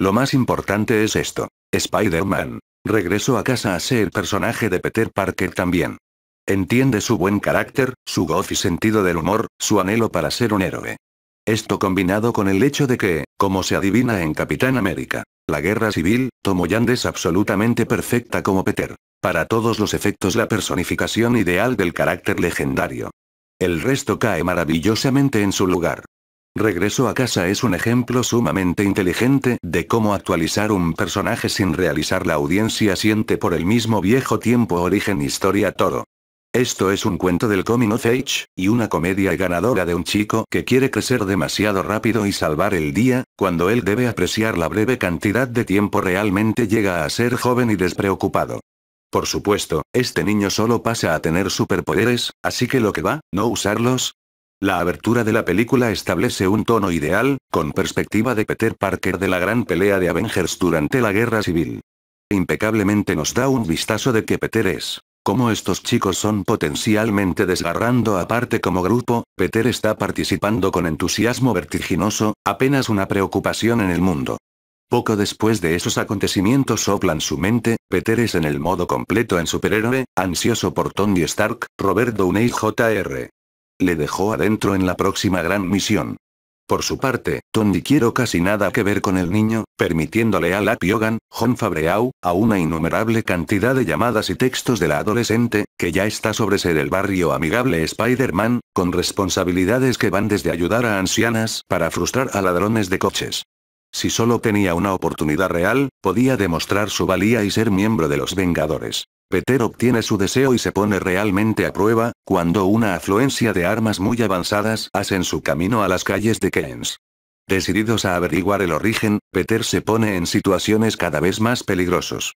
Lo más importante es esto. Spider-Man. Regresó a casa a ser el personaje de Peter Parker también. Entiende su buen carácter, su goz y sentido del humor, su anhelo para ser un héroe. Esto combinado con el hecho de que, como se adivina en Capitán América, la guerra civil, Tomoyan es absolutamente perfecta como Peter. Para todos los efectos la personificación ideal del carácter legendario. El resto cae maravillosamente en su lugar. Regreso a casa es un ejemplo sumamente inteligente de cómo actualizar un personaje sin realizar la audiencia siente por el mismo viejo tiempo origen historia todo Esto es un cuento del coming of age, y una comedia ganadora de un chico que quiere crecer demasiado rápido y salvar el día, cuando él debe apreciar la breve cantidad de tiempo realmente llega a ser joven y despreocupado. Por supuesto, este niño solo pasa a tener superpoderes, así que lo que va, no usarlos, la abertura de la película establece un tono ideal, con perspectiva de Peter Parker de la gran pelea de Avengers durante la Guerra Civil. Impecablemente nos da un vistazo de que Peter es. Como estos chicos son potencialmente desgarrando aparte como grupo, Peter está participando con entusiasmo vertiginoso, apenas una preocupación en el mundo. Poco después de esos acontecimientos soplan su mente, Peter es en el modo completo en superhéroe, ansioso por Tony Stark, Robert Downey Jr le dejó adentro en la próxima gran misión. Por su parte, Tony quiero casi nada que ver con el niño, permitiéndole a la Piogan, John Fabreau, a una innumerable cantidad de llamadas y textos de la adolescente, que ya está sobre ser el barrio amigable Spider-Man, con responsabilidades que van desde ayudar a ancianas para frustrar a ladrones de coches. Si solo tenía una oportunidad real, podía demostrar su valía y ser miembro de los Vengadores. Peter obtiene su deseo y se pone realmente a prueba, cuando una afluencia de armas muy avanzadas hacen su camino a las calles de Keynes. Decididos a averiguar el origen, Peter se pone en situaciones cada vez más peligrosos.